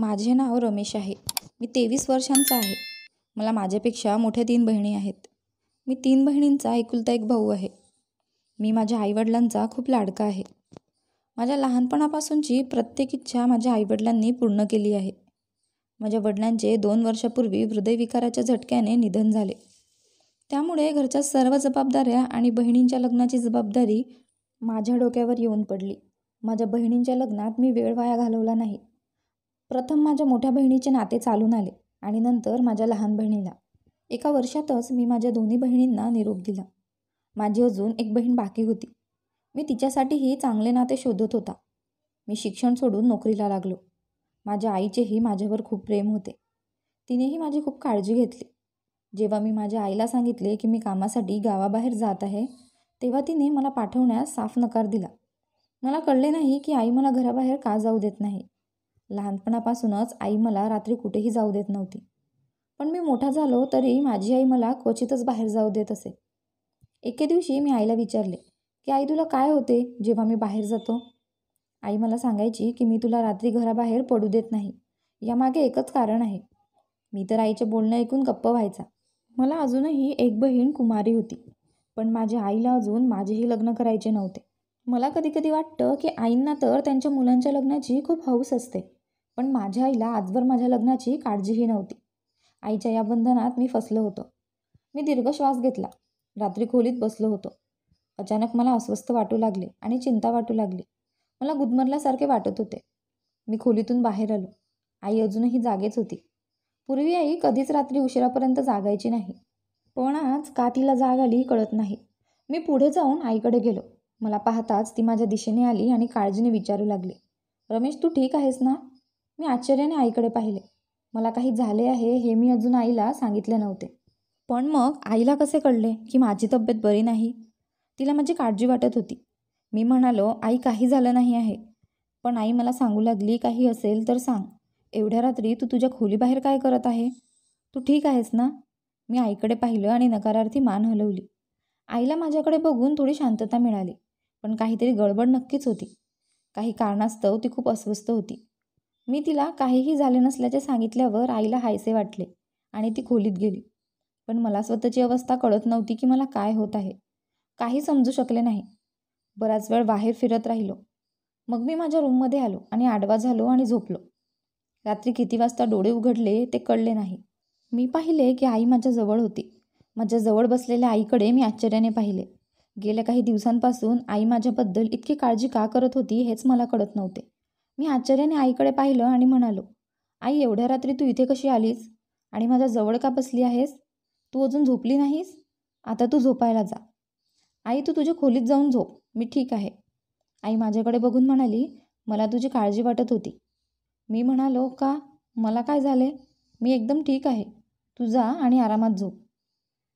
माझे नाव रमेश आहे मी तेवीस वर्षांचा आहे मला माझ्यापेक्षा मोठ्या तीन बहिणी आहेत मी तीन बहिणींचा एकुलता एक भाऊ आहे मी माझ्या आईवडिलांचा खूप लाडका आहे माझ्या लहानपणापासूनची प्रत्येक इच्छा माझ्या आईवडिलांनी पूर्ण केली आहे माझ्या वडिलांचे दोन वर्षापूर्वी हृदयविकाराच्या झटक्याने निधन झाले त्यामुळे घरच्या सर्व जबाबदाऱ्या आणि बहिणींच्या लग्नाची जबाबदारी माझ्या डोक्यावर येऊन पडली माझ्या बहिणींच्या लग्नात मी वेळ वाया घालवला नाही प्रथम माझ्या मोठ्या बहिणीचे नाते चालून आले आणि नंतर माझ्या लहान बहिणीला एका वर्षातच मी माझ्या दोन्ही बहिणींना निरोप दिला माझी अजून एक बहीण बाकी होती मी तिच्यासाठीही चांगले नाते शोधत होता मी शिक्षण सोडून नोकरीला लागलो माझ्या आईचेही माझ्यावर खूप प्रेम होते तिनेही माझी खूप काळजी घेतली जेव्हा मी माझ्या आईला सांगितले की मी कामासाठी गावाबाहेर जात आहे तेव्हा तिने मला पाठवण्यास साफ नकार दिला मला कळले नाही की आई मला घराबाहेर का जाऊ देत नाही लहानपणापासूनच आई मला रात्री कुठेही जाऊ देत नव्हती पण मी मोठा झालो तरी माझी आई मला क्वचितच बाहेर जाऊ देत असे एके दिवशी मी आईला विचारले की आई तुला काय होते जेव्हा मी बाहेर जातो आई मला सांगायची की मी तुला रात्री घराबाहेर पडू देत नाही यामागे एकच कारण आहे मी तर आईचे बोलणं ऐकून गप्प व्हायचा मला अजूनही एक बहीण कुमारी होती पण माझ्या आईला अजून माझेही लग्न करायचे नव्हते मला कधीकधी वाटतं की आईंना तर त्यांच्या मुलांच्या लग्नाची खूप हौस असते पण माझ्या आईला आजवर माझ्या लग्नाची काळजीही नव्हती आईच्या या बंधनात मी फसलो होतो मी दीर्घ श्वास घेतला रात्री खोलीत बसलो होतो अचानक मला अस्वस्थ वाटू लागले आणि चिंता वाटू लागली मला गुदमरल्यासारखे वाटत होते मी खोलीतून बाहेर आलो आई अजूनही जागेच होती पूर्वी आई कधीच रात्री उशिरापर्यंत जागायची नाही पण आज का तिला जाग आली कळत नाही मी पुढे जाऊन आईकडे गेलो मला पाहताच ती माझ्या दिशेने आली आणि काळजीने विचारू लागली रमेश तू ठीक आहेस ना मी आश्चर्याने आईकडे पाहिले मला काही झाले आहे हे मी अजून आईला सांगितले नव्हते पण मग आईला कसे कळले की माझी तब्येत बरी नाही तिला माझी काळजी वाटत होती मी म्हणालो आई काही झालं नाही आहे पण आई मला सांगू लागली काही असेल तर सांग एवढ्या रात्री तू तुझ्या खोलीबाहेर काय करत आहे तू ठीक आहेस ना मी आईकडे पाहिलं आणि नकारार्थी मान हलवली आईला माझ्याकडे बघून थोडी शांतता मिळाली पण काहीतरी गडबड नक्कीच होती काही कारणास्तव ती खूप अस्वस्थ होती मी तिला काहीही झाले नसल्याचे सांगितल्यावर आईला हायसे वाटले आणि ती खोलीत गेली पण मला स्वतःची अवस्था कळत नव्हती की मला काय होत आहे काही समजू शकले नाही बराच वेळ बाहेर फिरत राहिलो मग मी माझ्या रूममध्ये आलो आणि आडवा झालो आणि झोपलो रात्री किती वाजता डोळे उघडले ते कळले नाही मी पाहिले की आई माझ्या जवळ होती माझ्या जवळ बसलेल्या आईकडे मी आश्चर्याने पाहिले गेल्या काही दिवसांपासून आई माझ्याबद्दल इतकी काळजी का करत होती हेच मला कळत नव्हते मी आश्चर्याने आईकडे पाहिलं आणि म्हणालो आई एवढ्या रात्री तू इथे कशी आलीस आणि माझ्या जवळ का बसली आहेस तू अजून झोपली नाहीस आता तू झोपायला जा आई तू तुझ्या खोलीत जाऊन झोप मी ठीक आहे आई माझ्याकडे बघून म्हणाली मला तुझी काळजी वाटत होती मी म्हणालो का मला काय झाले मी एकदम ठीक आहे तू जा आणि आरामात झोप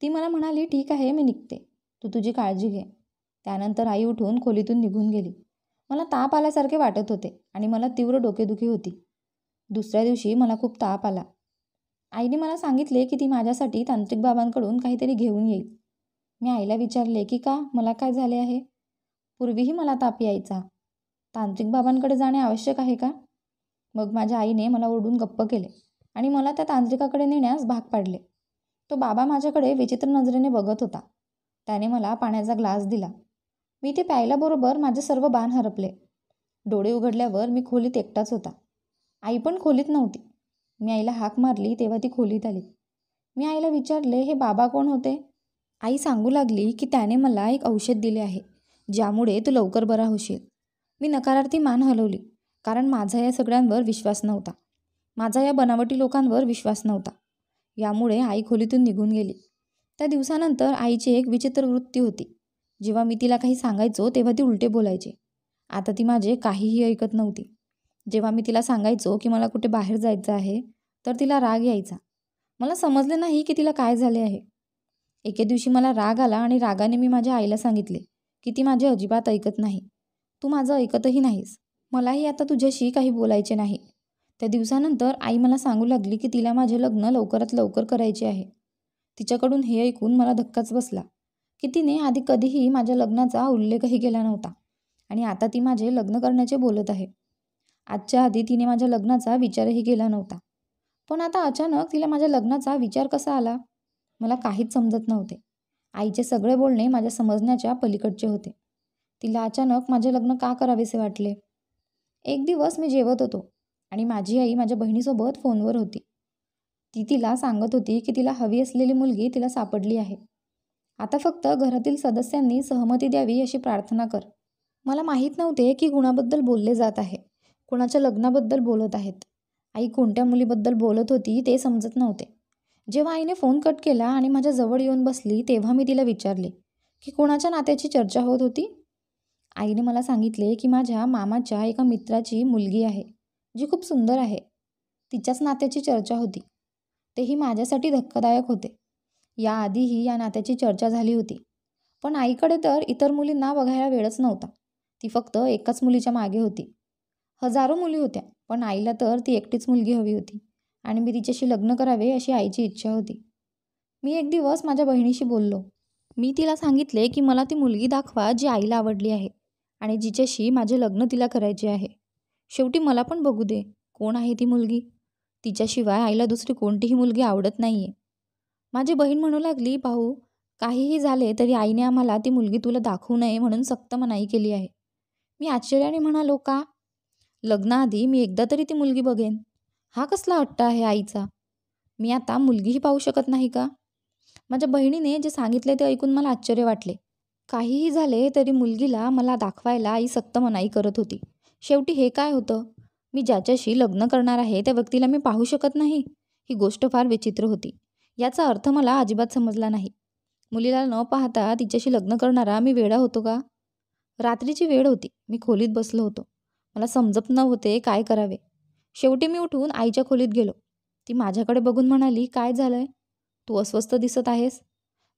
ती मला म्हणाली ठीक आहे मी निघते तू तुझी काळजी घे त्यानंतर आई उठून खोलीतून निघून गेली मला ताप आल्यासारखे वाटत होते आणि मला तीव्र डोकेदुखी होती दुसऱ्या दिवशी मला खूप ताप आला आईने मला सांगितले की ती माझ्यासाठी तांत्रिक बाबांकडून काहीतरी घेऊन येईल मी आईला विचारले की का मला काय झाले आहे पूर्वीही मला ताप यायचा तांत्रिक बाबांकडे जाणे आवश्यक आहे का मग माझ्या आईने मला ओढून गप्प केले आणि मला त्या तांत्रिकाकडे नेण्यास भाग पाडले तो बाबा माझ्याकडे विचित्र नजरेने बघत होता त्याने मला पाण्याचा ग्लास दिला मी ते प्यायल्याबरोबर माझे सर्व बाण हरपले डोळे उघडल्यावर मी खोलीत एकटाच होता आई पण खोलीत नव्हती मी आईला हाक मारली तेव्हा ती खोलीत आली मी आईला विचारले हे बाबा कोण होते आई सांगू लागली की त्याने मला एक औषध दिले आहे ज्यामुळे तू लवकर बरा होशील मी नकारार्थी मान हलवली कारण माझा या सगळ्यांवर विश्वास नव्हता माझा या बनावटी लोकांवर विश्वास नव्हता यामुळे आई खोलीतून निघून गेली त्या दिवसानंतर आईची एक विचित्र वृत्ती होती जेव्हा मी तिला काही सांगायचो तेव्हा ती उलटे बोलायचे आता ती माझे काहीही ऐकत नव्हती जेव्हा मी तिला सांगायचो की मला कुठे बाहेर जायचं आहे तर तिला राग यायचा मला समजले नाही की तिला काय झाले आहे एके दिवशी मला राग आला आणि रागाने मी माझ्या आईला सांगितले की ती माझे अजिबात ऐकत नाही तू माझं ऐकतही नाहीस मलाही आता तुझ्याशी काही बोलायचे नाही त्या दिवसानंतर आई मला सांगू लागली की तिला माझे लग्न लवकरात लवकर करायचे आहे तिच्याकडून हे ऐकून मला धक्काच बसला की तिने आधी कधीही माझ्या लग्नाचा उल्लेखही केला नव्हता आणि आता ती माझे लग्न करण्याचे बोलत आहे आजच्या आधी तिने माझ्या लग्नाचा विचारही केला नव्हता पण आता अचानक तिला माझ्या लग्नाचा विचार कसा आला मला काहीच समजत नव्हते आईचे सगळे बोलणे माझ्या समजण्याच्या पलीकडचे होते तिला अचानक माझे लग्न का करावेसे वाटले एक दिवस मी जेवत होतो आणि माझी आई माझ्या बहिणीसोबत फोनवर होती ती तिला सांगत होती की तिला हवी असलेली मुलगी तिला सापडली आहे आता फक्त घरातील सदस्यांनी सहमती द्यावी अशी प्रार्थना कर मला माहीत नव्हते की गुणाबद्दल बोलले जात आहे कुणाच्या लग्नाबद्दल बोलत आहेत आई कोणत्या मुलीबद्दल बोलत होती ते समजत नव्हते जेव्हा आईने फोन कट केला आणि माझ्या जवळ येऊन बसली तेव्हा मी तिला विचारले की कोणाच्या नात्याची चर्चा होत होती आईने मला सांगितले की माझ्या मामाच्या एका मित्राची मुलगी आहे जी खूप सुंदर आहे तिच्याच नात्याची चर्चा होती तेही माझ्यासाठी धक्कादायक होते याआधीही या नात्याची चर्चा झाली होती पण आईकडे तर इतर मुलींना बघायला वेळच नव्हता ती फक्त एकाच मुलीच्या मागे होती हजारो मुली होत्या पण आईला तर ती एकटीच मुलगी हवी होती आणि मी तिच्याशी लग्न करावे अशी आईची इच्छा होती मी एक दिवस माझ्या बहिणीशी बोललो मी तिला सांगितले की मला ती मुलगी दाखवा जी आईला आवडली आहे आणि जिच्याशी माझे लग्न तिला करायचे आहे शेवटी मला पण बघू दे कोण आहे ती मुलगी तिच्याशिवाय आईला दुसरी कोणतीही मुलगी आवडत नाही आहे माझी बहीण म्हणू लागली भाऊ काहीही झाले तरी आईने आम्हाला ती मुलगी तुला दाखवू नये म्हणून सक्त मनाई केली आहे मी आश्चर्याने म्हणालो का लग्नाआधी मी एकदा तरी ती मुलगी बघेन हा कसला हट्ट आहे आईचा मी आता मुलगीही पाहू शकत नाही का माझ्या बहिणीने जे सांगितले ते ऐकून मला आश्चर्य वाटले काहीही झाले तरी मुलगीला मला दाखवायला आई सक्त मनाई करत होती शेवटी हे काय होतं मी ज्याच्याशी लग्न करणार आहे त्या व्यक्तीला मी पाहू शकत नाही ही गोष्ट फार विचित्र होती याचा अर्थ मला अजिबात समजला नाही मुलीला न पाहता तिच्याशी लग्न करणारा मी वेडा होतो का रात्रीची वेळ होती मी खोलीत बसलो होतो मला समजत नव्हते काय करावे शेवटी मी उठून आईच्या खोलीत गेलो ती माझ्याकडे बघून म्हणाली काय झालं आहे तू अस्वस्थ दिसत आहेस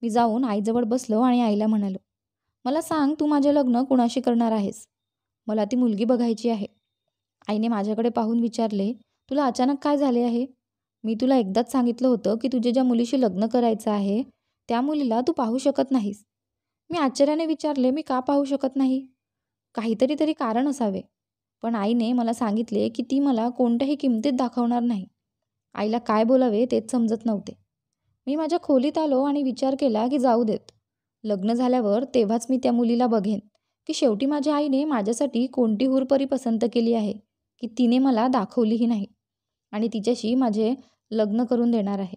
मी जाऊन आईजवळ बसलो आणि आईला म्हणालो मला सांग तू माझे लग्न कुणाशी करणार आहेस मला ती मुलगी बघायची आहे आईने माझ्याकडे पाहून विचारले तुला अचानक काय झाले आहे मी तुला एकदाच सांगितलं होतं की तुझ्या ज्या मुलीशी लग्न करायचं आहे त्या मुलीला तू पाहू शकत नाहीस मी आश्चर्याने विचारले मी का पाहू शकत नाही काहीतरी तरी कारण असावे पण आईने मला सांगितले की ती मला कोणत्याही किमतीत दाखवणार नाही आईला काय बोलावे तेच समजत नव्हते मी माझ्या खोलीत आलो आणि विचार केला की जाऊ देत लग्न झाल्यावर तेव्हाच मी त्या मुलीला बघेन की शेवटी माझ्या आईने माझ्यासाठी कोणती हुरपरी पसंत केली आहे की तिने मला दाखवलीही नाही आणि तिच्याशी माझे लग्न करून देणार आहे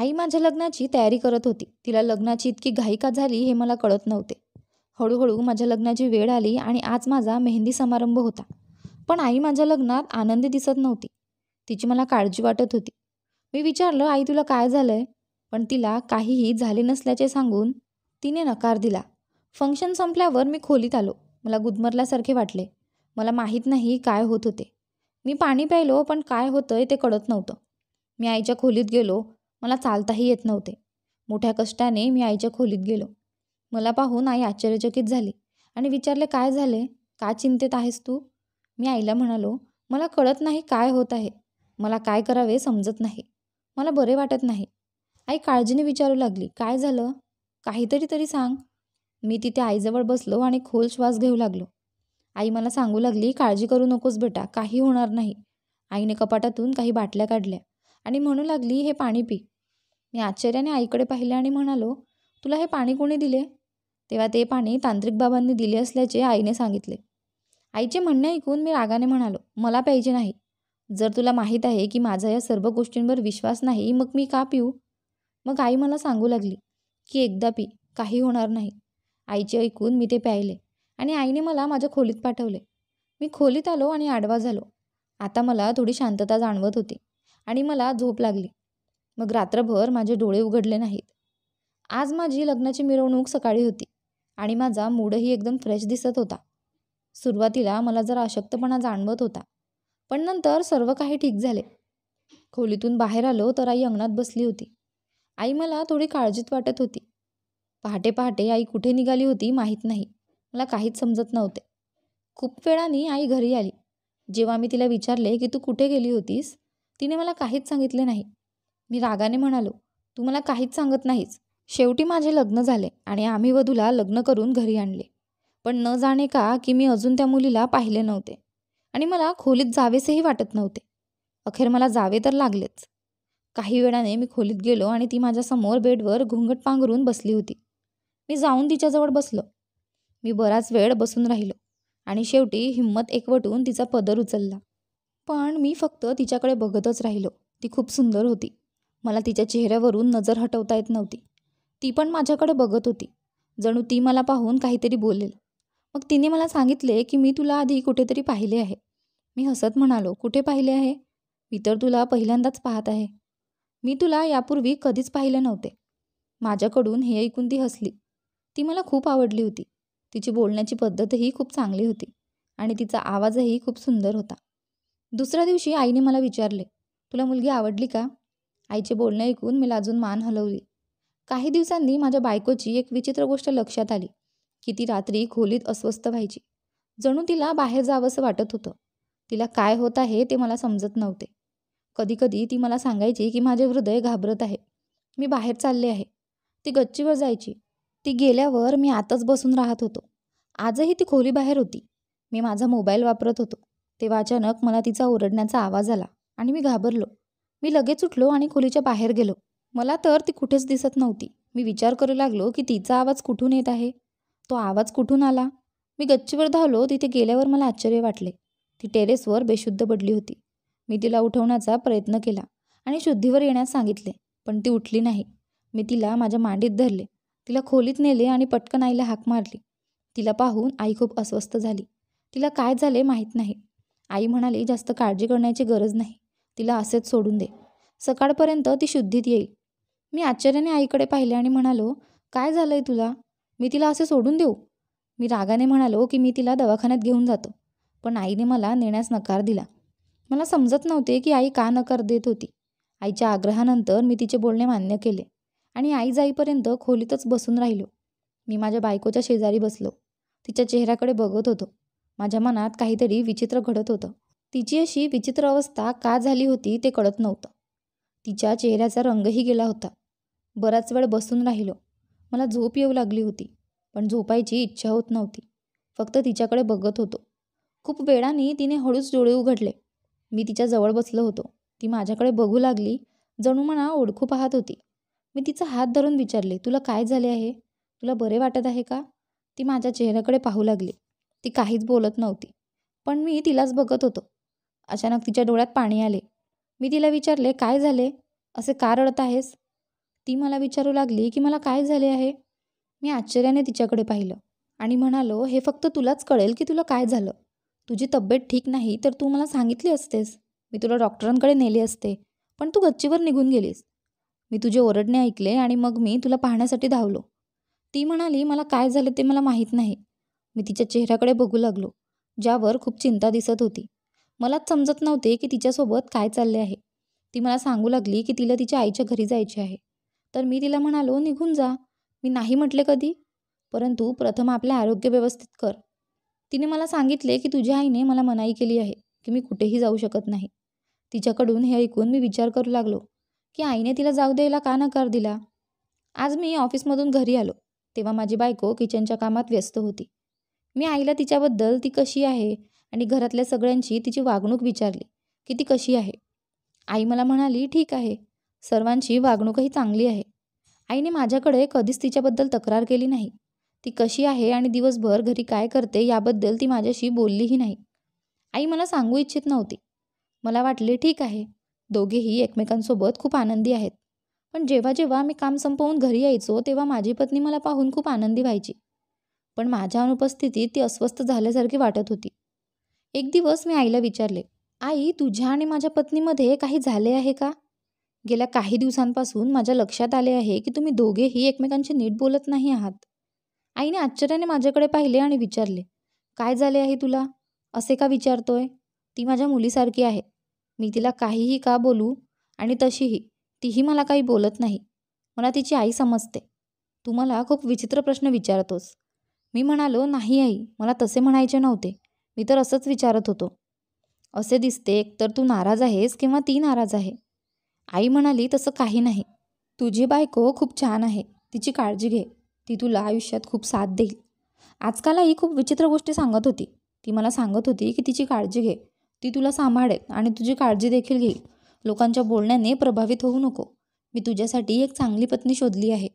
आई माझ्या लग्नाची तयारी करत होती तिला लग्नाची इतकी घाई का झाली हे मला कळत नव्हते हळूहळू माझ्या लग्नाची वेळ आली आणि आज माझा मेहंदी समारंभ होता पण आई माझ्या लग्नात आनंदी दिसत नव्हती तिची मला काळजी वाटत होती मी विचारलं आई तुला काय झालंय पण तिला काहीही झाले नसल्याचे सांगून तिने नकार दिला फंक्शन संपल्यावर मी खोलीत आलो मला गुदमरल्यासारखे वाटले मला माहीत नाही काय होत होते मी पाणी प्यायलो पण काय होतंय ते कळत नव्हतं मी आईच्या खोलीत गेलो मला चालताही येत नव्हते मोठ्या कष्टाने मी आईच्या खोलीत गेलो मला पाहून आई आश्चर्यचकित झाली आणि विचारले काय झाले का चिंतेत आहेस तू मी आईला म्हणालो मला कळत नाही काय होत आहे मला काय करावे समजत नाही मला बरे वाटत नाही आई काळजीने विचारू लागली काय झालं काहीतरी तरी सांग मी तिथे आईजवळ बसलो आणि खोल श्वास घेऊ लागलो आई मला सांगू लागली काळजी करू नकोस बेटा काही होणार नाही आईने कपाटातून काही बाटल्या काढल्या आणि म्हणू लागली हे पाणी पी मी आश्चर्याने आईकडे पाहिले आणि म्हणालो तुला हे पाणी कोणी दिले तेव्हा ते पाणी तांत्रिक बाबांनी दिले असल्याचे आईने सांगितले आईचे म्हणणे ऐकून मी रागाने म्हणालो मला पाहिजे नाही जर तुला माहीत आहे की माझा या सर्व गोष्टींवर विश्वास नाही मग मी का पिऊ मग आई मला सांगू लागली की एकदा पी काही होणार नाही आईचे ऐकून मी ते प्यायले आणि आईने मला माझ्या खोलीत पाठवले मी खोलीत आलो आणि आडवा झालो आता मला थोडी शांतता जाणवत होती आणि मला झोप लागली मग रात्रभर माझे डोळे उघडले नाहीत आज माझी लग्नाची मिरवणूक सकाळी होती आणि माझा मूडही एकदम फ्रेश दिसत होता सुरुवातीला मला जरा अशक्तपणा जाणवत होता पण नंतर सर्व काही ठीक झाले खोलीतून बाहेर आलो तर आई अंगणात बसली होती आई मला थोडी काळजीत वाटत होती पहाटे पहाटे आई कुठे निघाली होती माहीत नाही मला काहीच समजत नव्हते खूप वेळाने आई घरी आली जेव्हा मी तिला विचारले की तू कुठे गेली होतीस तिने मला काहीच सांगितले नाही मी रागाने म्हणालो तू मला काहीच सांगत नाहीस शेवटी माझे लग्न झाले आणि आम्ही वधूला लग्न करून घरी आणले पण न जाणे का की मी अजून त्या मुलीला पाहिले नव्हते आणि मला खोलीत जावेसेही वाटत नव्हते अखेर मला जावे तर लागलेच काही वेळाने मी खोलीत गेलो आणि ती माझ्यासमोर बेडवर घुंगट पांघरून बसली होती मी जाऊन तिच्याजवळ बसलो मी बराच वेळ बसून राहिलो आणि शेवटी हिंमत एकवटून तिचा पदर उचलला पण मी फक्त तिच्याकडे बघतच राहिलो ती खूप सुंदर होती मला तिच्या चेहऱ्यावरून नजर हटवता येत नव्हती ती पण माझ्याकडे बघत होती जणू ती मला पाहून काहीतरी बोलेल मग तिने मला सांगितले की मी तुला आधी कुठेतरी पाहिले आहे मी हसत म्हणालो कुठे पाहिले आहे मी तर तुला पहिल्यांदाच पाहत आहे मी तुला यापूर्वी कधीच पाहिले नव्हते माझ्याकडून हे ऐकून ती हसली ती मला खूप आवडली होती तिची बोलण्याची पद्धतही खूप चांगली होती आणि तिचा आवाजही खूप सुंदर होता दुसऱ्या दिवशी आईने मला विचारले तुला मुलगी आवडली का आईचे बोलणे ऐकून मी लाजून मान हलवली काही दिवसांनी माझ्या बायकोची एक विचित्र गोष्ट लक्षात आली की ती रात्री खोलीत अस्वस्थ व्हायची जणू तिला बाहेर जावंसं वाटत होतं तिला काय होत आहे ते मला समजत नव्हते कधीकधी ती मला सांगायची की माझे हृदय घाबरत आहे मी बाहेर चालले आहे ती गच्चीवर जायची ती गेल्यावर मी आतच बसून राहत होतो आजही ती खोली बाहेर होती मी माझा मोबाईल वापरत होतो तेव्हा अचानक मला तिचा ओरडण्याचा आवाज आला आणि मी घाबरलो मी लगेच उठलो आणि खोलीच्या बाहेर गेलो मला तर ती कुठेच दिसत नव्हती मी विचार करू लागलो की तिचा आवाज कुठून येत आहे तो आवाज कुठून आला मी गच्चीवर धावलो तिथे गेल्यावर मला आश्चर्य वाटले ती टेरेसवर बेशुद्ध पडली होती मी तिला उठवण्याचा प्रयत्न केला आणि शुद्धीवर येण्यास सांगितले पण ती उठली नाही मी तिला माझ्या मांडीत धरले तिला खोलीत नेले आणि पटकन आईला हाक मारली तिला पाहून आई खूप अस्वस्थ झाली तिला काय झाले माहीत नाही आई म्हणाली जास्त काळजी करण्याची गरज नाही तिला असेच सोडून दे सकाळपर्यंत ती शुद्धीत येईल मी आश्चर्याने आईकडे पाहिले आणि म्हणालो काय झालंय तुला मी तिला असे सोडून देऊ मी रागाने म्हणालो की मी तिला दवाखान्यात घेऊन जातो पण आईने मला नेण्यास नकार दिला मला समजत नव्हते की आई का नकार देत होती आईच्या आग्रहानंतर मी तिचे बोलणे मान्य केले आणि आई जाईपर्यंत खोलीतच बसून राहिलो मी माझ्या बायकोच्या शेजारी बसलो तिच्या चेहऱ्याकडे बघत होतो माझ्या मनात काहीतरी विचित्र घडत होतं तिची अशी विचित्र अवस्था का झाली होती ते कळत नव्हतं तिच्या चेहऱ्याचा रंगही गेला होता बराच वेळ बसून राहिलो मला झोप येऊ लागली होती पण झोपायची इच्छा होत नव्हती फक्त तिच्याकडे बघत होतो खूप वेळाने तिने हळूच डोळे उघडले मी तिच्याजवळ बसलो होतो ती माझ्याकडे बघू लागली जणू म्हणा ओळखू पाहत होती मी तिचा हात धरून विचारले तुला काय झाले आहे तुला बरे वाटत आहे का ती माझ्या चेहऱ्याकडे पाहू लागली ती काहीच बोलत नव्हती पण मी तिलाच बघत होतो अचानक तिच्या डोळ्यात पाणी आले मी तिला विचारले काय झाले असे का रडत आहेस ती मला विचारू लागली की मला काय झाले आहे मी आश्चर्याने तिच्याकडे पाहिलं आणि म्हणालो हे फक्त तुलाच कळेल की तुला काय झालं तुझी तब्येत ठीक नाही तर तू मला सांगितली असतेस मी तुला डॉक्टरांकडे नेले असते पण तू गच्चीवर निघून गेलीस मी तुझे ओरडणे ऐकले आणि मग मी तुला पाहण्यासाठी धावलो ती म्हणाली मला काय झालं ते मला माहीत नाही मी तिच्या चेहऱ्याकडे बघू लागलो ज्यावर खूप चिंता दिसत होती मलाच समजत नव्हते की तिच्यासोबत काय चालले आहे ती मला सांगू लागली की तिला तिच्या आईच्या घरी जायचे आहे तर मी तिला म्हणालो निघून जा मी नाही म्हटले कधी परंतु प्रथम आपले आरोग्य व्यवस्थित कर तिने मला सांगितले की तुझ्या आईने मला मनाई केली आहे की मी कुठेही जाऊ शकत नाही तिच्याकडून हे ऐकून मी विचार करू लागलो की आईने तिला जाऊ द्यायला का नकार दिला आज मी ऑफिसमधून घरी आलो तेव्हा माझी बायको किचनच्या कामात व्यस्त होती मी आईला तिच्याबद्दल ती कशी आहे आणि घरातल्या सगळ्यांची तिची वागणूक विचारली की ती कशी आहे आई मला म्हणाली ठीक आहे सर्वांची वागणूकही चांगली आहे आईने माझ्याकडे कधीच तिच्याबद्दल तक्रार केली नाही ती कशी आहे आणि दिवसभर घरी काय करते याबद्दल ती माझ्याशी बोललीही नाही आई मला सांगू इच्छित नव्हती मला वाटले ठीक आहे दोघेही एकमेकांसोबत खूप आनंदी आहेत पण जेव्हा जेव्हा मी काम संपवून घरी यायचो तेव्हा माझी पत्नी मला पाहून खूप आनंदी व्हायची पण माझ्या अनुपस्थितीत ती अस्वस्थ झाल्यासारखी वाटत होती एक दिवस मी आईला विचारले आई तुझ्या आणि माझ्या पत्नीमध्ये काही झाले आहे का गेल्या काही दिवसांपासून माझ्या लक्षात आले आहे की तुम्ही दोघेही एकमेकांशी नीट बोलत नाही आहात आईने आश्चर्याने माझ्याकडे पाहिले आणि विचारले काय झाले आहे तुला असे का विचारतोय ती माझ्या मुलीसारखी आहे मी तिला काहीही का बोलू आणि तशीही तीही मला काही बोलत नाही मला तिची आई समजते तू मला खूप विचित्र प्रश्न विचारतोस मी म्हणालो नाही आई मला तसे म्हणायचे नव्हते मी तर असंच विचारत होतो असे दिसते एकतर तू नाराज आहेस किंवा ती नाराज आहे आई म्हणाली तसं काही नाही तुझी बायको खूप छान आहे तिची काळजी घे ती तुला आयुष्यात खूप साथ देईल आजकाल आई खूप विचित्र गोष्टी सांगत होती ती मला सांगत होती की तिची काळजी घे ती तुला सांभाळेल आणि तुझी काळजी देखील घेईल लोकांच्या बोलण्याने प्रभावित होऊ नको मी तुझ्यासाठी एक चांगली पत्नी शोधली आहे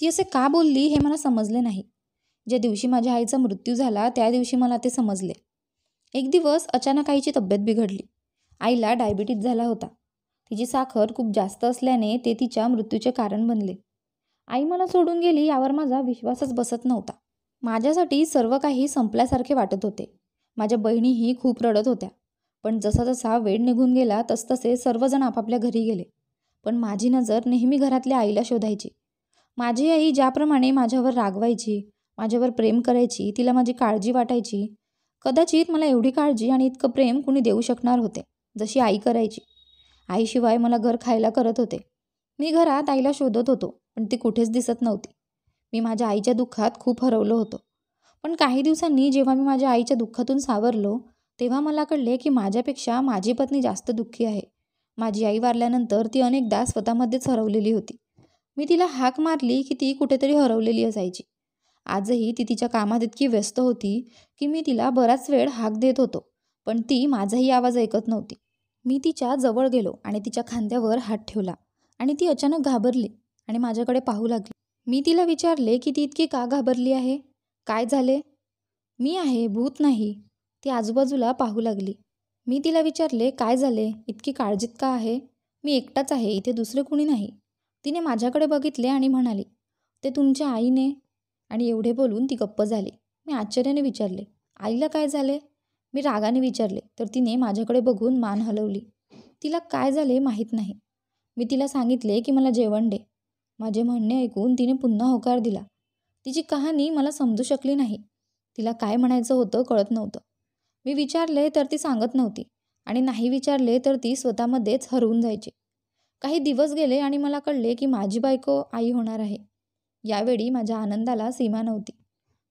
ती असे का बोलली हे मला समजले नाही ज्या दिवशी माझ्या आईचा मृत्यू झाला त्या दिवशी मला ते समजले एक दिवस अचानक आईची तब्येत बिघडली आईला डायबिटीज झाला होता तिची साखर खूप जास्त असल्याने ते तिच्या मृत्यूचे कारण बनले आई मला सोडून गेली यावर माझा विश्वासच बसत नव्हता माझ्यासाठी सर्व काही संपल्यासारखे वाटत होते माझ्या बहिणीही खूप रडत होत्या पण जसा जसा वेळ निघून गेला तसतसे सर्वजण आपापल्या घरी गेले पण माझी नजर नेहमी घरातल्या आईला शोधायची माझी आई ज्याप्रमाणे माझ्यावर रागवायची माझ्यावर प्रेम करायची तिला माझी काळजी वाटायची कदाचित मला एवढी काळजी आणि इतकं प्रेम कुणी देऊ शकणार होते जशी आई करायची आईशिवाय मला घर खायला करत होते मी घरात आईला शोधत होतो पण ती कुठेच दिसत नव्हती मी माझ्या आईच्या दुःखात खूप हरवलो होतो पण काही दिवसांनी जेव्हा मी माझ्या आईच्या दुःखातून सावरलो तेव्हा मला कळले की माझ्यापेक्षा माझी पत्नी जास्त दुःखी आहे माझी आई वारल्यानंतर ती अनेकदा स्वतःमध्येच हरवलेली होती मी तिला हाक मारली की ती कुठेतरी हरवलेली असायची आजही ती तिच्या कामात इतकी व्यस्त होती की मी तिला बराच वेळ हाक देत होतो पण ती माझाही आवाज ऐकत नव्हती मी तिच्या जवळ गेलो आणि तिच्या खांद्यावर हात ठेवला आणि ती अचानक घाबरली आणि माझ्याकडे पाहू लागली मी तिला विचारले की ती इतकी का घाबरली आहे काय झाले मी आहे भूत नाही ती आजूबाजूला पाहू लागली मी तिला विचारले काय झाले इतकी काळजीत का आहे मी एकटाच आहे इथे दुसरे कुणी नाही तिने माझ्याकडे बघितले आणि म्हणाली ते तुमच्या आईने आणि एवढे बोलून ती गप्प झाली मी आश्चर्याने विचारले आईला काय झाले मी रागाने विचारले तर तिने माझ्याकडे बघून मान हलवली तिला काय झाले माहीत नाही मी तिला सांगितले की मला जेवण दे माझे म्हणणे ऐकून तिने पुन्हा होकार दिला तिची कहाणी मला समजू शकली नाही तिला काय म्हणायचं होतं कळत नव्हतं मी विचारले तर ती सांगत नव्हती आणि नाही विचारले तर ती स्वतःमध्येच हरवून जायची काही दिवस गेले आणि मला कळले की माझी बायको आई होणार आहे यावेळी माझ्या आनंदाला सीमा नव्हती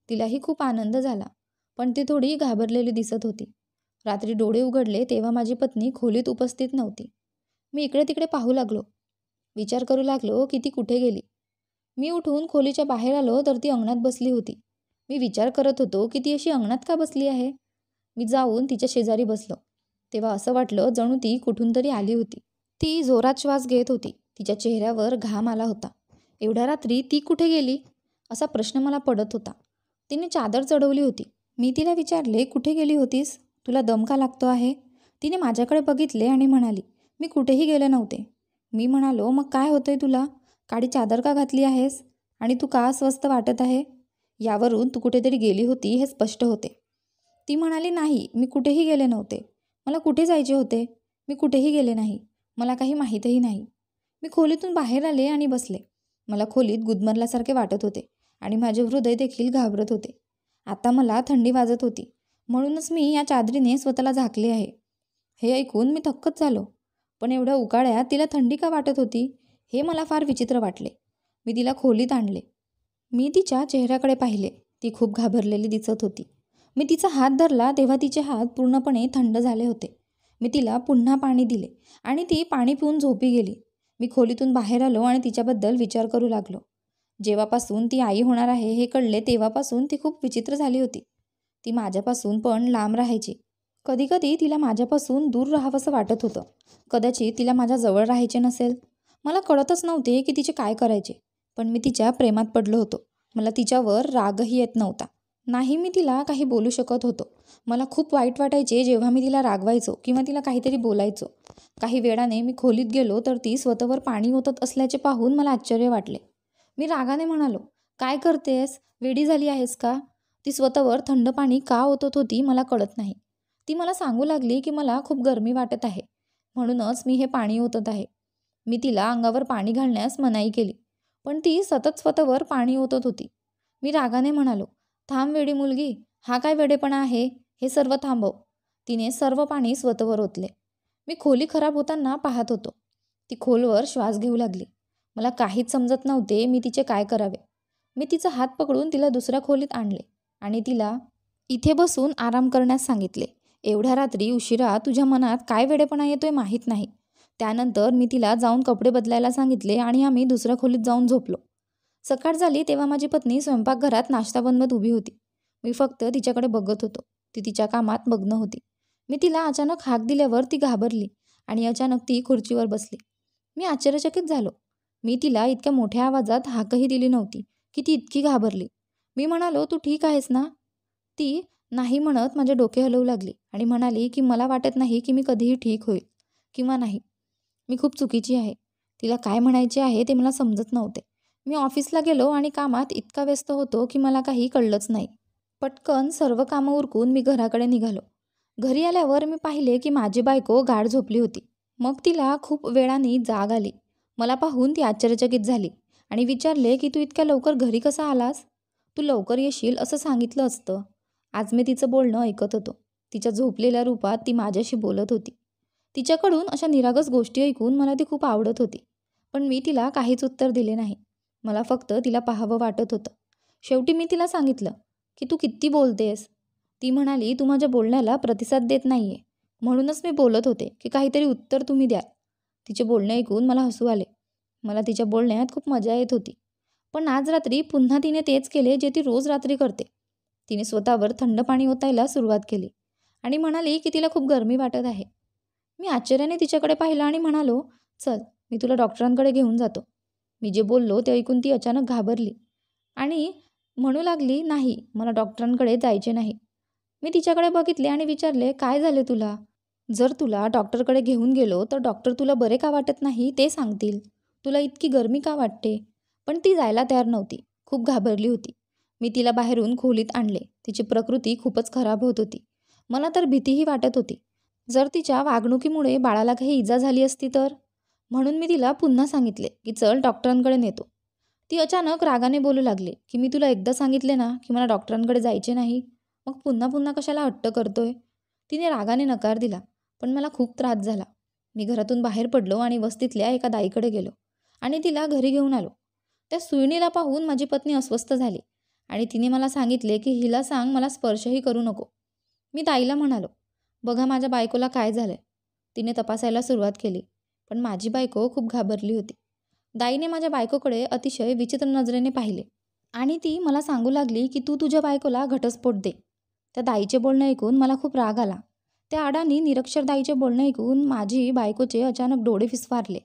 तिलाही खूप आनंद झाला पण ती थोडी घाबरलेली दिसत होती रात्री डोळे उघडले तेव्हा माझी पत्नी खोलीत उपस्थित नव्हती मी इकडे तिकडे पाहू लागलो विचार करू लागलो की ती कुठे गेली मी उठून खोलीच्या बाहेर आलो तर ती अंगणात बसली होती मी विचार करत होतो की ती अशी अंगणात का बसली आहे मी जाऊन तिच्या शेजारी बसलो तेव्हा असं वाटलं जणू ती कुठून तरी आली होती ती जोरात श्वास घेत होती तिच्या चेहऱ्यावर घाम आला होता एवढ्या रात्री ती कुठे गेली असा प्रश्न मला पडत होता तिने चादर चढवली होती मी तिला विचारले कुठे गेली होतीस तुला दमका लागतो आहे तिने माझ्याकडे बघितले आणि म्हणाली मी कुठेही गेले नव्हते मी म्हणालो मग काय होतंय तुला काळी चादर का घातली आहेस आणि तू का अस्वस्थ वाटत आहे यावरून तू कुठेतरी गेली होती हे स्पष्ट होते ती म्हणाली नाही मी कुठेही गेले नव्हते मला कुठे जायचे होते मी कुठेही गेले नाही मला काही माहीतही नाही मी खोलीतून बाहेर आले आणि बसले मला खोलीत गुदमरल्यासारखे वाटत होते आणि माझे हृदय देखील घाबरत होते आता मला थंडी वाजत होती म्हणूनच मी या चादरीने स्वतःला झाकले आहे हे ऐकून मी थक्कच झालो पण एवढ्या उकाळ्यात तिला थंडी का वाटत होती हे मला फार विचित्र वाटले मी तिला खोलीत आणले मी तिच्या चेहऱ्याकडे पाहिले ती खूप घाबरलेली दिसत होती मी तिचा हात धरला तेव्हा तिचे हात पूर्णपणे थंड झाले होते मी तिला पुन्हा पाणी दिले आणि ती पाणी पिऊन झोपी गेली मी खोलीतून बाहेर आलो आणि तिच्याबद्दल विचार करू लागलो जेव्हापासून ती आई होणार आहे हे कळले तेव्हापासून ती खूप विचित्र झाली होती ती माझ्यापासून पण लांब राहायची कधीकधी तिला माझ्यापासून दूर राहावंसं वाटत होतं कदाचित तिला माझ्या जवळ राहायचे नसेल मला कळतच नव्हते की तिचे काय करायचे पण मी तिच्या प्रेमात पडलो होतो मला तिच्यावर रागही येत नव्हता नाही मी तिला काही बोलू शकत होतो मला खूप वाईट वाटायचे जेव्हा मी तिला रागवायचो किंवा तिला काहीतरी बोलायचो काही वेळाने मी खोलीत गेलो तर ती स्वतःवर पाणी ओतत असल्याचे पाहून मला आश्चर्य वाटले मी रागाने म्हणालो काय करतेस वेडी झाली आहेस का ती स्वतःवर थंड पाणी का ओतत होती मला कळत नाही ती मला सांगू लागली की मला खूप गरमी वाटत आहे म्हणूनच मी हे पाणी ओतत आहे मी तिला अंगावर पाणी घालण्यास मनाई केली पण ती सतत स्वतःवर पाणी ओतत होती मी रागाने म्हणालो थांब वेडी मुलगी हा काय वेडेपणा आहे हे सर्व थांबव तिने सर्व पाणी स्वतःवर ओतले मी खोली खराब होताना पाहत होतो ती खोलवर श्वास घेऊ लागली मला काहीच समजत नव्हते मी तिचे काय करावे मी तिचा हात पकडून तिला दुसऱ्या खोलीत आणले आणि तिला इथे बसून आराम करण्यास सांगितले एवढ्या रात्री उशिरा तुझ्या मनात काय वेडेपणा येतोय माहीत नाही त्यानंतर मी तिला जाऊन कपडे बदलायला सांगितले आणि आम्ही दुसऱ्या खोलीत जाऊन झोपलो सकाळ झाली तेव्हा माझी पत्नी स्वयंपाकघरात नाश्ता बनवत उभी होती मी फक्त तिच्याकडे बघत होतो ती तिच्या कामात मग्न होती मी तिला अचानक हाक दिल्यावर ती घाबरली आणि अचानक ती खुर्चीवर बसली मी आश्चर्यचकित झालो मी तिला इतक्या मोठ्या आवाजात हाकही दिली नव्हती की ती इतकी घाबरली मी म्हणालो तू ठीक आहेस ना ती नाही म्हणत माझे डोके हलवू लागली आणि म्हणाली की मला वाटत नाही की मी कधीही ठीक होईल किंवा नाही मी खूप चुकीची आहे तिला काय म्हणायचे आहे ते मला समजत नव्हते मी ऑफिसला गेलो आणि कामात इतका व्यस्त होतो की मला काही कळलंच नाही पटकन सर्व कामं उरकून मी घराकडे निघालो घरी आल्यावर मी पाहिले की माझी बायको गाढ झोपली होती मग तिला खूप वेळाने जाग आली मला पाहून ती आश्चर्यचकित झाली आणि विचारले की तू इतक्या लवकर घरी कसा आलास तू लवकर येशील असं सांगितलं असतं आज मी तिचं बोलणं ऐकत होतो तिच्या झोपलेल्या रूपात ती माझ्याशी बोलत होती तिच्याकडून अशा निरागस गोष्टी ऐकून मला ती खूप आवडत होती पण मी तिला काहीच उत्तर दिले नाही मला फक्त तिला पाहावं वाटत होतं शेवटी मी तिला सांगितलं की तू किती बोलतेस ती म्हणाली तू माझ्या बोलण्याला प्रतिसाद देत नाही आहे म्हणूनच मी बोलत होते की काहीतरी उत्तर तुम्ही द्याल तिचे बोलणे ऐकून मला हसू आले मला तिच्या बोलण्यात खूप मजा येत होती पण आज रात्री पुन्हा तिने तेच केले जे ती रोज रात्री करते तिने स्वतःवर थंड पाणी ओतायला सुरुवात केली आणि म्हणाली की तिला खूप गरमी वाटत आहे मी आश्चर्याने तिच्याकडे पाहिलं आणि म्हणालो चल मी तुला डॉक्टरांकडे घेऊन जातो मी जे बोललो ते ऐकून ती अचानक घाबरली आणि म्हणू लागली नाही मला डॉक्टरांकडे जायचे नाही मी तिच्याकडे बघितले आणि विचारले काय झाले तुला जर तुला डॉक्टरकडे घेऊन गेलो तर डॉक्टर तुला बरे का वाटत नाही ते सांगतील तुला इतकी गरमी का वाटते पण ती जायला तयार नव्हती खूप घाबरली होती मी तिला बाहेरून खोलीत आणले तिची प्रकृती खूपच खराब होत होती मला तर भीतीही वाटत होती जर तिच्या वागणुकीमुळे बाळाला काही इजा झाली असती तर म्हणून मी तिला पुन्हा सांगितले की चल डॉक्टरांकडे नेतो ती अचानक रागाने बोलू लागली की मी तुला एकदा सांगितले ना की मला डॉक्टरांकडे जायचे नाही मग पुन्हा पुन्हा कशाला हट्ट करतोय तिने रागाने नकार दिला पण मला खूप त्रास झाला मी घरातून बाहेर पडलो आणि वस्तीतल्या एका दाईकडे गेलो आणि तिला घरी घेऊन आलो त्या सुईणीला पाहून माझी पत्नी अस्वस्थ झाली आणि तिने मला सांगितले की हिला सांग मला स्पर्शही करू नको मी दाईला म्हणालो बघा माझ्या बायकोला काय झालं तिने तपासायला सुरुवात केली पण माझी बायको खूप घाबरली होती दाईने माझ्या बायकोकडे अतिशय विचित्र नजरेने पाहिले आणि ती मला सांगू लागली की तू तुझ्या बायकोला घटस्फोट दे त्या दाईचे बोलणं ऐकून मला खूप राग आला त्या आडानी निरक्षर दाईचे बोलणं ऐकून माझी बायकोचे अचानक डोळे फिसवारले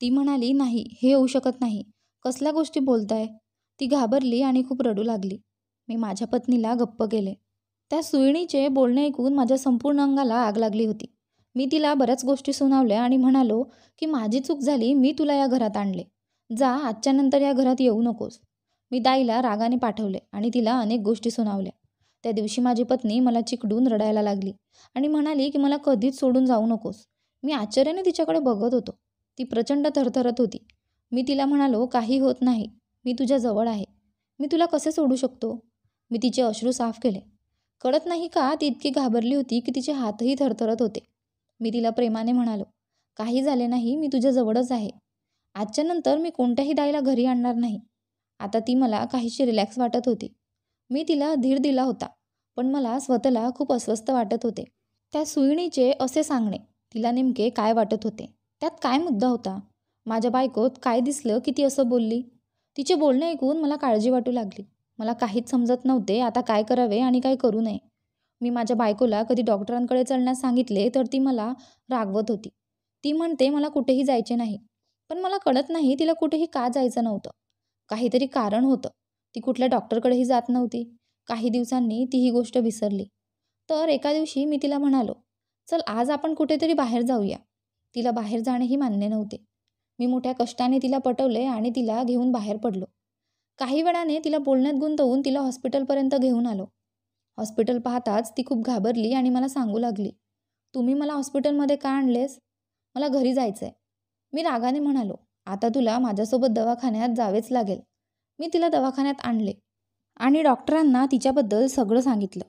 ती म्हणाली नाही हे होऊ शकत नाही कसल्या गोष्टी बोलताय ती घाबरली आणि खूप रडू लागली मी माझ्या पत्नीला गप्प केले त्या सुईणीचे बोलणे ऐकून माझ्या संपूर्ण अंगाला आग लागली होती मी तिला बऱ्याच गोष्टी सुनावल्या आणि म्हणालो की माझी चूक झाली मी तुला या घरात आणले जा आजच्यानंतर या घरात येऊ नकोस मी दाईला रागाने पाठवले आणि तिला अनेक गोष्टी सुनावल्या त्या दिवशी माझी पत्नी मला चिकडून रडायला लागली आणि म्हणाली की मला कधीच सोडून जाऊ नकोस मी आश्चर्याने तिच्याकडे बघत होतो ती प्रचंड थरथरत होती मी तिला म्हणालो काही होत नाही मी तुझ्या जवळ आहे मी तुला कसे सोडू शकतो मी तिचे अश्रू साफ केले कळत नाही का ती इतकी घाबरली होती की तिचे हातही थरथरत होते मी तिला प्रेमाने म्हणालो काही झाले नाही मी तुझ्याजवळच आहे आजच्या नंतर मी कोणत्याही दाईला घरी आणणार नाही आता ती मला काहीशी रिलॅक्स वाटत होती मी तिला धीर दिला होता पण मला स्वतःला खूप अस्वस्थ वाटत होते त्या सुईणीचे असे सांगणे तिला नेमके काय वाटत होते त्यात काय मुद्दा होता माझ्या बायकोत काय दिसलं की ती असं बोलली तिचे बोलणे ऐकून मला काळजी वाटू लागली मला काहीच समजत नव्हते आता काय करावे आणि काय करू नये मी माझ्या बायकोला कधी डॉक्टरांकडे चलण्यास सांगितले तर ती मला रागवत होती ती म्हणते मला कुठेही जायचे नाही पण मला कळत नाही तिला कुठेही का जायचं नव्हतं काहीतरी कारण होतं ती कुठल्या डॉक्टरकडेही जात नव्हती काही दिवसांनी ती ही गोष्ट विसरली तर एका दिवशी मी तिला म्हणालो चल आज आपण कुठेतरी बाहेर जाऊया तिला बाहेर जाणेही मान्य नव्हते मी मोठ्या कष्टाने तिला पटवले आणि तिला घेऊन बाहेर पडलो काही वेळाने तिला बोलण्यात गुंतवून तिला हॉस्पिटलपर्यंत घेऊन आलो हॉस्पिटल पाहताच ती खूप घाबरली आणि मला सांगू लागली तुम्ही मला हॉस्पिटलमध्ये का आणलेस मला घरी जायचं आहे मी रागाने म्हणालो आता तुला माझ्यासोबत दवाखान्यात जावेच लागेल मी तिला दवाखान्यात आणले आणि डॉक्टरांना तिच्याबद्दल सगळं सांगितलं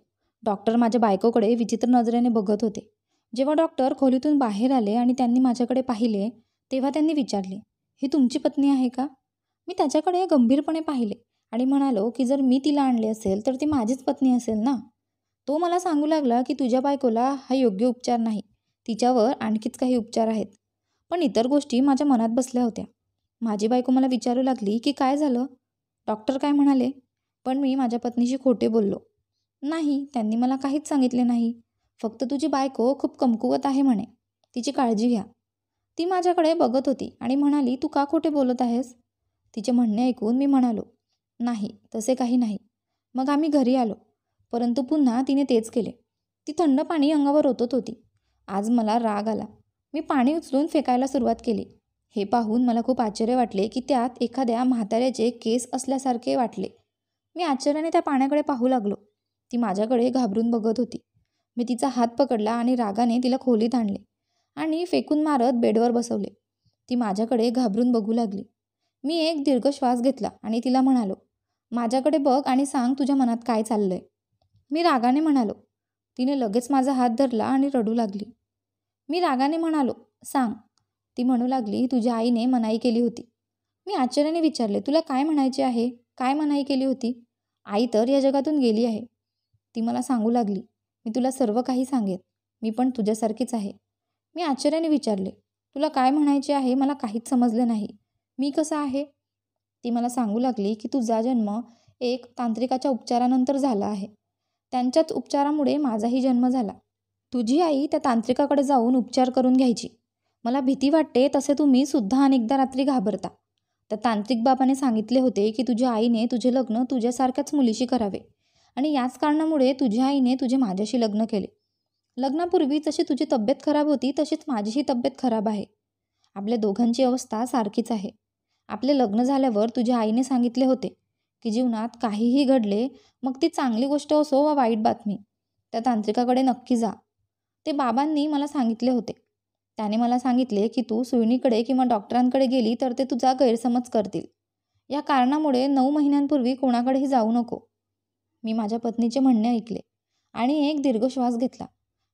डॉक्टर माझ्या बायकोकडे विचित्र नजरेने बघत होते जेव्हा डॉक्टर खोलीतून बाहेर आले आणि त्यांनी माझ्याकडे पाहिले तेव्हा त्यांनी विचारले ही तुमची पत्नी आहे का मी त्याच्याकडे गंभीरपणे पाहिले आणि म्हणालो की जर मी तिला आणले असेल तर ती माझीच पत्नी असेल ना तो मला सांगू लागला की तुझ्या बायकोला हा योग्य उपचार नाही तिच्यावर आणखीच काही उपचार आहेत पण इतर गोष्टी माझ्या मनात बसल्या होत्या माझी बायको मला विचारू लागली की काय झालं डॉक्टर काय म्हणाले पण मी माझ्या पत्नीशी खोटे बोललो नाही त्यांनी मला काहीच सांगितले नाही फक्त तुझी बायको खूप कमकुवत आहे म्हणे तिची काळजी घ्या ती माझ्याकडे बघत होती आणि म्हणाली तू का खोटे बोलत आहेस तिचे म्हणणे ऐकून मी म्हणालो नाही तसे काही नाही मग आम्ही घरी आलो परंतु पुन्हा तिने तेच केले ती थंड पाणी अंगावर ओतत होती आज मला राग आला मी पाणी उचलून फेकायला सुरुवात केली हे पाहून मला खूप आश्चर्य वाटले की त्यात एखाद्या म्हाताऱ्याचे केस असल्यासारखे वाटले मी आश्चर्याने त्या पाण्याकडे पाहू लागलो ती माझ्याकडे घाबरून बघत होती मी तिचा हात पकडला आणि रागाने तिला खोलीत आणले आणि फेकून मारत बेडवर बसवले ती माझ्याकडे घाबरून बघू लागली मी एक दीर्घ श्वास घेतला आणि तिला म्हणालो माझ्याकडे बघ आणि सांग तुझ्या मनात काय चाललंय मी रागाने म्हणालो तिने लगेच माझा हात धरला आणि रडू लागली मी रागाने म्हणालो सांग ती म्हणू लागली तुझ्या आईने मनाई केली होती मी आश्चर्याने विचारले तुला काय म्हणायचे आहे काय मनाई केली होती आई तर या जगातून गेली आहे ती मला सांगू लागली मी तुला सर्व काही सांगेन मी पण तुझ्यासारखीच आहे मी आश्चर्याने विचारले तुला काय म्हणायचे आहे मला काहीच समजले नाही मी कसं आहे ती मला सांगू लागली की तुझा जन्म एक तांत्रिकाच्या उपचारानंतर झाला आहे त्यांच्याच उपचारामुळे माझाही जन्म झाला तुझी आई त्या तांत्रिकाकडे जाऊन उपचार करून घ्यायची मला भीती वाटते तसे तुम्ही सुद्धा अनेकदा रात्री घाबरता तर तांत्रिक बाबाने सांगितले होते की तुझ्या आईने तुझे लग्न तुझ्यासारख्याच मुलीशी करावे आणि याच कारणामुळे तुझ्या आईने तुझे माझ्याशी लग्न केले लग्नापूर्वी जशी तुझी तब्येत खराब होती तशीच माझीही तब्येत खराब आहे आपल्या दोघांची अवस्था सारखीच आहे आपले लग्न झाल्यावर तुझ्या आईने सांगितले होते की जीवनात काहीही घडले मग ती चांगली गोष्ट असो वा वाईट बातमी त्या तांत्रिकाकडे नक्की जा ते बाबांनी मला सांगितले होते त्याने मला सांगितले की तू सुईणीकडे किंवा डॉक्टरांकडे गेली तर ते तुझा गैरसमज करतील या कारणामुळे नऊ महिन्यांपूर्वी कोणाकडेही जाऊ नको मी माझ्या पत्नीचे म्हणणे ऐकले आणि एक दीर्घ श्वास घेतला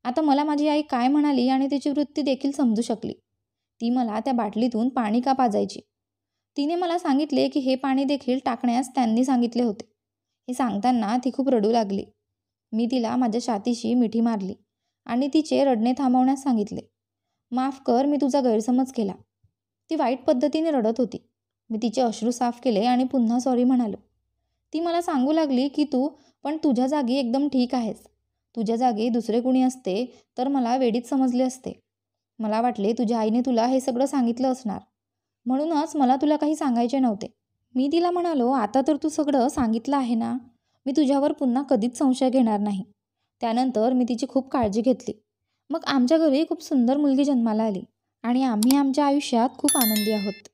आता मला माझी आई काय म्हणाली आणि तिची वृत्ती देखील समजू शकली ती मला त्या बाटलीतून पाणी का पाजायची तिने मला सांगितले की हे पाणी देखील टाकण्यास त्यांनी सांगितले होते हे सांगताना ती खूप रडू लागली मी तिला माझ्या छातीशी मिठी मारली आणि तिचे रडणे थांबवण्यास सांगितले माफ कर मी तुझा गैरसमज केला ती वाईट पद्धतीने रडत होती मी तिचे अश्रू साफ केले आणि पुन्हा सॉरी म्हणालो ती मला सांगू लागली की तू पण तुझ्या जागी एकदम ठीक आहेस तुझ्या जागी दुसरे कुणी असते तर मला वेडीत समजले असते मला वाटले तुझ्या आईने तुला हे सगळं सांगितलं असणार म्हणूनच मला तुला काही सांगायचे नव्हते मी तिला म्हणालो आता तर तू सगळं सांगितलं आहे ना मी तुझ्यावर पुन्हा कधीच संशय घेणार नाही त्यानंतर मी तिची खूप काळजी घेतली मग आमच्या घरी खूप सुंदर मुलगी जन्माला आली आणि आम्ही आमच्या आयुष्यात खूप आनंदी आहोत